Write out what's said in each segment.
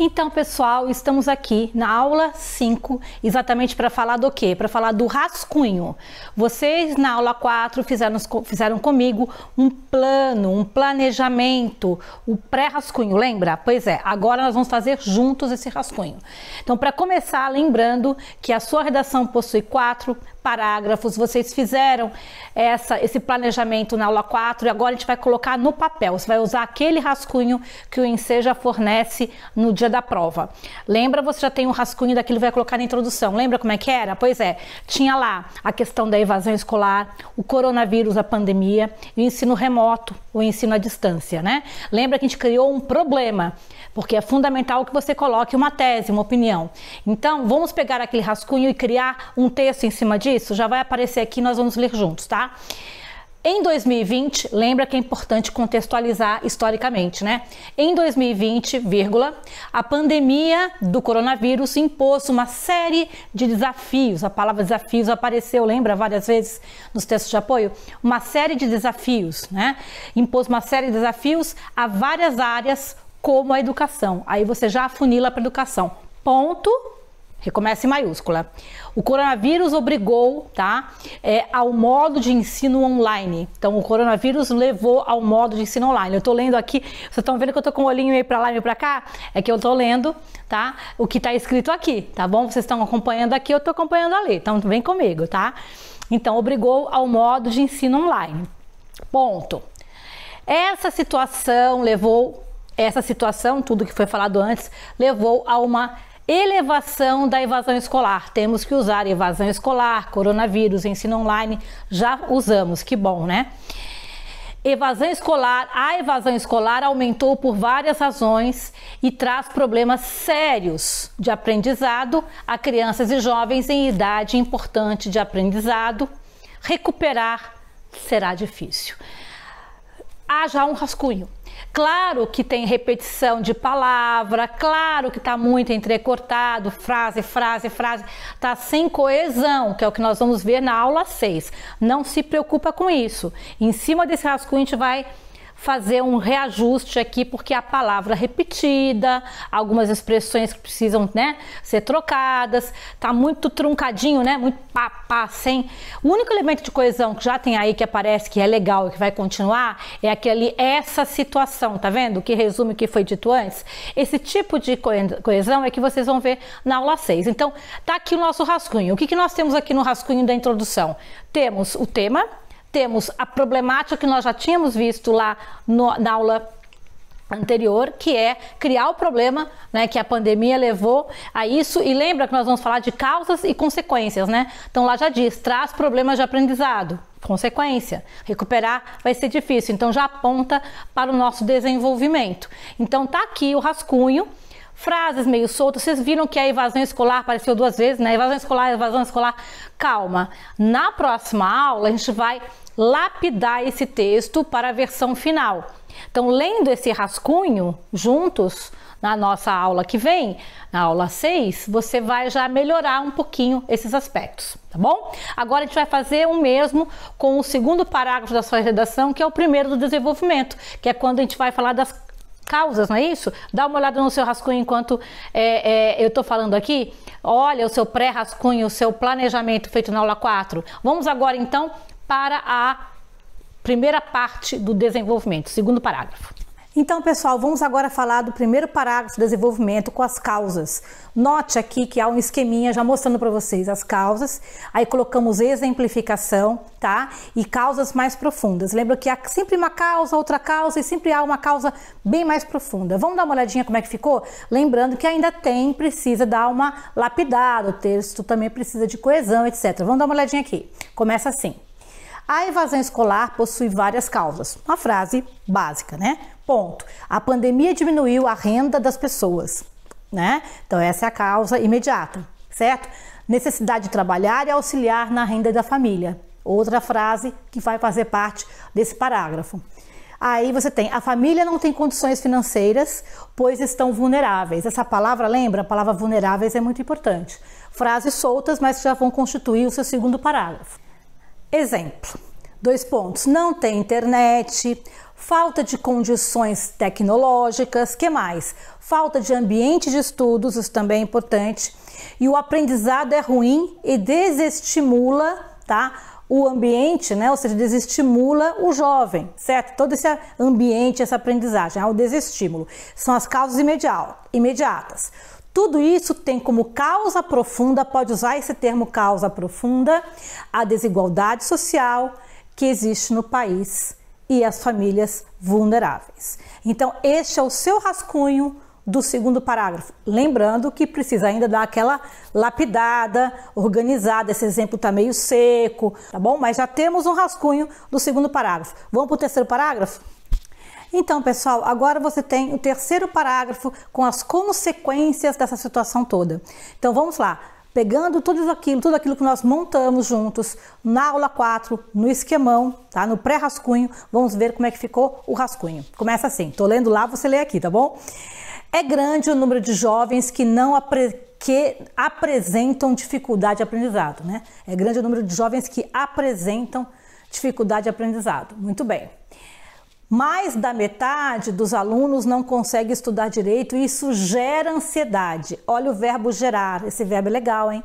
Então, pessoal, estamos aqui na aula 5, exatamente para falar do quê? Para falar do rascunho. Vocês, na aula 4, fizeram, fizeram comigo um plano, um planejamento, o pré-rascunho, lembra? Pois é, agora nós vamos fazer juntos esse rascunho. Então, para começar, lembrando que a sua redação possui quatro parágrafos, vocês fizeram essa, esse planejamento na aula 4 e agora a gente vai colocar no papel. Você vai usar aquele rascunho que o Enseja fornece no dia da prova. Lembra, você já tem um rascunho daquilo que vai colocar na introdução. Lembra como é que era? Pois é, tinha lá a questão da evasão escolar, o coronavírus, a pandemia e o ensino remoto, o ensino à distância, né? Lembra que a gente criou um problema, porque é fundamental que você coloque uma tese, uma opinião. Então, vamos pegar aquele rascunho e criar um texto em cima disso? isso já vai aparecer aqui, nós vamos ler juntos, tá? Em 2020, lembra que é importante contextualizar historicamente, né? Em 2020, vírgula, a pandemia do coronavírus impôs uma série de desafios. A palavra desafios apareceu, lembra, várias vezes nos textos de apoio? Uma série de desafios, né? Impôs uma série de desafios a várias áreas, como a educação. Aí você já afunila para a educação. Ponto Recomece em maiúscula. O coronavírus obrigou tá, é, ao modo de ensino online. Então, o coronavírus levou ao modo de ensino online. Eu estou lendo aqui, vocês estão vendo que eu estou com o olhinho meio para lá e meio para cá? É que eu estou lendo tá, o que está escrito aqui, tá bom? Vocês estão acompanhando aqui, eu estou acompanhando ali. Então, vem comigo, tá? Então, obrigou ao modo de ensino online. Ponto. Essa situação levou, essa situação, tudo que foi falado antes, levou a uma elevação da evasão escolar. Temos que usar evasão escolar, coronavírus, ensino online, já usamos, que bom, né? Evasão escolar, a evasão escolar aumentou por várias razões e traz problemas sérios de aprendizado a crianças e jovens em idade importante de aprendizado. Recuperar será difícil. Há já um rascunho Claro que tem repetição de palavra, claro que está muito entrecortado, frase, frase, frase, está sem coesão, que é o que nós vamos ver na aula 6. Não se preocupa com isso. Em cima desse rascunho a gente vai fazer um reajuste aqui, porque a palavra repetida, algumas expressões que precisam né, ser trocadas, tá muito truncadinho, né? Muito pá, pá, sem. O único elemento de coesão que já tem aí que aparece, que é legal e que vai continuar, é aquele essa situação, tá vendo? Que resume o que foi dito antes. Esse tipo de coesão é que vocês vão ver na aula 6. Então, tá aqui o nosso rascunho. O que, que nós temos aqui no rascunho da introdução? Temos o tema, temos a problemática que nós já tínhamos visto lá no, na aula anterior, que é criar o problema, né, que a pandemia levou a isso. E lembra que nós vamos falar de causas e consequências, né? Então lá já diz, traz problemas de aprendizado. Consequência, recuperar vai ser difícil, então já aponta para o nosso desenvolvimento. Então tá aqui o rascunho frases meio soltas. Vocês viram que a evasão escolar apareceu duas vezes, né? Evasão escolar, evasão escolar. Calma. Na próxima aula, a gente vai lapidar esse texto para a versão final. Então, lendo esse rascunho juntos na nossa aula que vem, na aula 6, você vai já melhorar um pouquinho esses aspectos, tá bom? Agora a gente vai fazer o mesmo com o segundo parágrafo da sua redação, que é o primeiro do desenvolvimento, que é quando a gente vai falar das causas, não é isso? Dá uma olhada no seu rascunho enquanto é, é, eu estou falando aqui. Olha o seu pré-rascunho, o seu planejamento feito na aula 4. Vamos agora então para a primeira parte do desenvolvimento, segundo parágrafo. Então, pessoal, vamos agora falar do primeiro parágrafo de desenvolvimento com as causas. Note aqui que há um esqueminha já mostrando para vocês as causas, aí colocamos exemplificação, tá? E causas mais profundas. Lembra que há sempre uma causa, outra causa e sempre há uma causa bem mais profunda. Vamos dar uma olhadinha como é que ficou? Lembrando que ainda tem, precisa dar uma lapidada, o texto também precisa de coesão, etc. Vamos dar uma olhadinha aqui. Começa assim. A evasão escolar possui várias causas. Uma frase básica, né? Ponto. A pandemia diminuiu a renda das pessoas, né? Então essa é a causa imediata, certo? Necessidade de trabalhar e auxiliar na renda da família. Outra frase que vai fazer parte desse parágrafo. Aí você tem a família não tem condições financeiras, pois estão vulneráveis. Essa palavra, lembra? A palavra vulneráveis é muito importante. Frases soltas, mas já vão constituir o seu segundo parágrafo. Exemplo: dois pontos, não tem internet, falta de condições tecnológicas, que mais? Falta de ambiente de estudos, isso também é importante. E o aprendizado é ruim e desestimula, tá? o ambiente, né? Ou seja, desestimula o jovem, certo? Todo esse ambiente, essa aprendizagem, é o desestímulo. São as causas imediatas. Tudo isso tem como causa profunda, pode usar esse termo causa profunda, a desigualdade social que existe no país e as famílias vulneráveis. Então, este é o seu rascunho do segundo parágrafo. Lembrando que precisa ainda dar aquela lapidada, organizada. Esse exemplo está meio seco, tá bom? Mas já temos um rascunho do segundo parágrafo. Vamos para o terceiro parágrafo? Então, pessoal, agora você tem o terceiro parágrafo com as consequências dessa situação toda. Então, vamos lá pegando tudo aquilo, tudo aquilo que nós montamos juntos na aula 4, no esquemão, tá? No pré-rascunho, vamos ver como é que ficou o rascunho. Começa assim, tô lendo lá, você lê aqui, tá bom? É grande o número de jovens que não que apresentam dificuldade de aprendizado, né? É grande o número de jovens que apresentam dificuldade de aprendizado. Muito bem. Mais da metade dos alunos não consegue estudar direito e isso gera ansiedade. Olha o verbo gerar, esse verbo é legal, hein?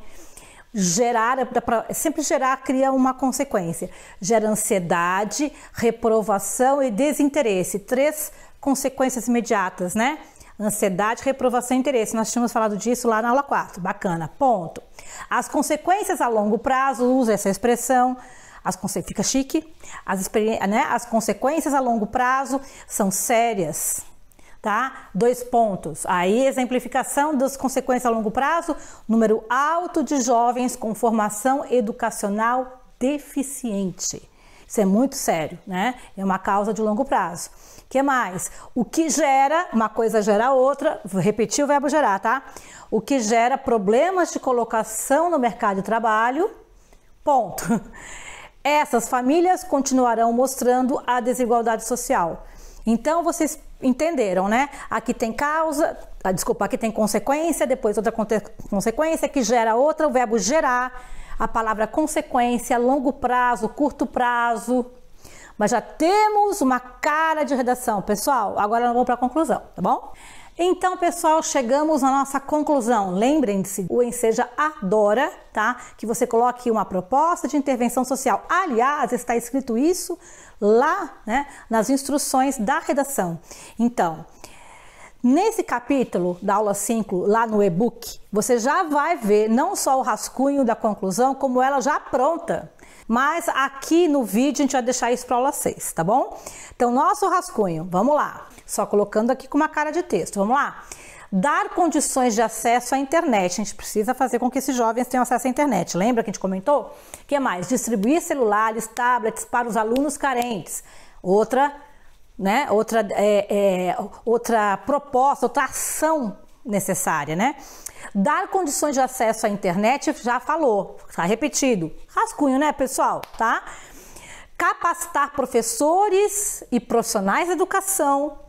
Gerar, é é sempre gerar cria uma consequência. Gera ansiedade, reprovação e desinteresse. Três consequências imediatas, né? Ansiedade, reprovação e interesse. Nós tínhamos falado disso lá na aula 4. Bacana, ponto. As consequências a longo prazo, usa essa expressão as fica chique. As, né, as consequências a longo prazo são sérias. Tá? Dois pontos. Aí, exemplificação das consequências a longo prazo: número alto de jovens com formação educacional deficiente. Isso é muito sério, né? É uma causa de longo prazo. O que mais? O que gera, uma coisa gera outra, vou repetir o verbo gerar, tá? O que gera problemas de colocação no mercado de trabalho, ponto. Essas famílias continuarão mostrando a desigualdade social. Então vocês entenderam, né? Aqui tem causa, a ah, desculpa, aqui tem consequência, depois outra consequência que gera outra, o verbo gerar, a palavra consequência, longo prazo, curto prazo. Mas já temos uma cara de redação, pessoal. Agora vamos para a conclusão, tá bom? Então, pessoal, chegamos à nossa conclusão. Lembrem-se, o Enseja adora, tá? Que você coloque uma proposta de intervenção social. Aliás, está escrito isso lá, né, nas instruções da redação. Então, Nesse capítulo da aula 5, lá no e-book, você já vai ver não só o rascunho da conclusão, como ela já pronta. Mas aqui no vídeo a gente vai deixar isso para aula 6, tá bom? Então, nosso rascunho, vamos lá. Só colocando aqui com uma cara de texto, vamos lá. Dar condições de acesso à internet. A gente precisa fazer com que esses jovens tenham acesso à internet. Lembra que a gente comentou? O que mais? Distribuir celulares, tablets para os alunos carentes. Outra né? outra, é, é, outra proposta, outra ação necessária, né? Dar condições de acesso à internet, já falou, está repetido. Rascunho, né, pessoal? Tá? Capacitar professores e profissionais de educação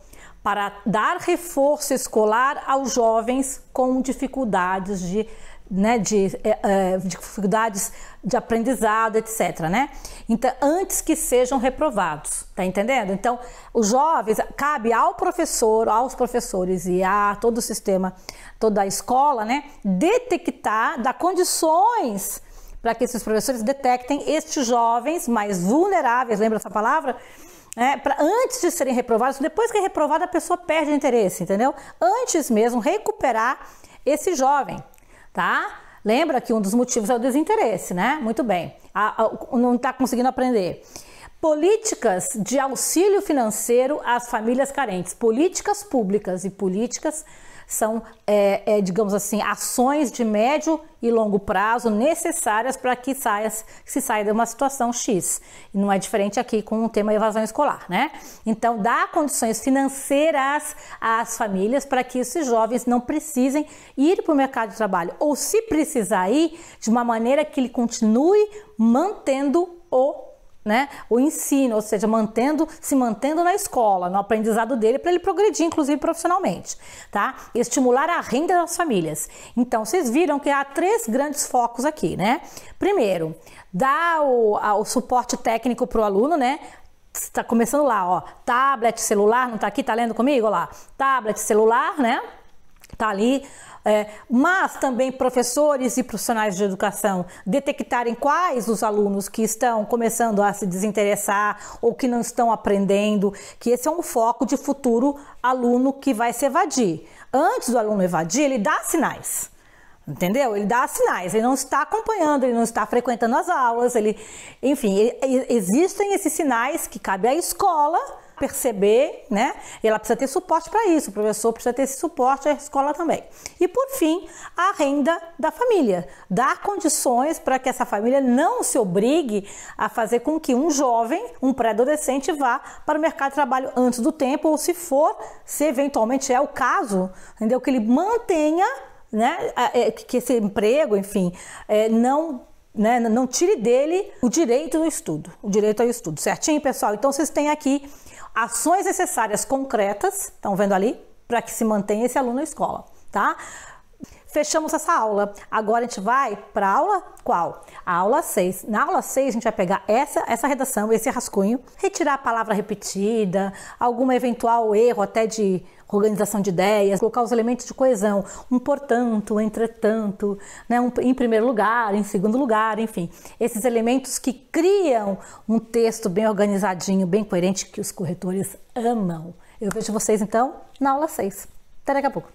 para dar reforço escolar aos jovens com dificuldades de né, de, é, é, de, dificuldades de aprendizado, etc. Né? Então, antes que sejam reprovados, tá entendendo? Então, os jovens cabe ao professor, aos professores e a todo o sistema, toda a escola, né, detectar, dar condições para que esses professores detectem estes jovens mais vulneráveis, lembra essa palavra? É, pra, antes de serem reprovados, depois que é reprovada, a pessoa perde interesse, entendeu? Antes mesmo, recuperar esse jovem, tá? Lembra que um dos motivos é o desinteresse, né? Muito bem. A, a, não está conseguindo aprender. Políticas de auxílio financeiro às famílias carentes, políticas públicas e políticas são, é, é, digamos assim, ações de médio e longo prazo necessárias para que saia, se saia de uma situação X. não é diferente aqui com o tema evasão escolar, né? Então, dá condições financeiras às famílias para que esses jovens não precisem ir para o mercado de trabalho, ou se precisar ir, de uma maneira que ele continue mantendo o né, o ensino, ou seja, mantendo, se mantendo na escola, no aprendizado dele, para ele progredir, inclusive profissionalmente, tá? Estimular a renda das famílias. Então, vocês viram que há três grandes focos aqui, né? Primeiro, dar o, a, o suporte técnico para o aluno, né? Está começando lá, ó, tablet, celular, não está aqui, tá lendo comigo? lá, tablet, celular, né? Tá ali é, mas também professores e profissionais de educação detectarem quais os alunos que estão começando a se desinteressar ou que não estão aprendendo, que esse é um foco de futuro aluno que vai se evadir. Antes do aluno evadir, ele dá sinais. Entendeu? Ele dá sinais, ele não está acompanhando, ele não está frequentando as aulas, ele, enfim, ele, existem esses sinais que cabe à escola perceber, né? ela precisa ter suporte para isso, o professor precisa ter esse suporte, a escola também. E por fim, a renda da família. Dar condições para que essa família não se obrigue a fazer com que um jovem, um pré-adolescente, vá para o mercado de trabalho antes do tempo, ou se for, se eventualmente é o caso, entendeu? Que ele mantenha né? É, que esse emprego, enfim, é, não né, não tire dele o direito ao estudo, o direito ao estudo, certinho, pessoal? Então vocês têm aqui ações necessárias concretas, estão vendo ali, para que se mantenha esse aluno na escola, tá? Fechamos essa aula. Agora a gente vai para a aula qual? A aula 6. Na aula 6 a gente vai pegar essa, essa redação, esse rascunho, retirar a palavra repetida, algum eventual erro até de organização de ideias, colocar os elementos de coesão, um portanto, um entretanto, né, um, em primeiro lugar, em segundo lugar, enfim, esses elementos que criam um texto bem organizadinho, bem coerente que os corretores amam. Eu vejo vocês então na aula 6. Até daqui a pouco.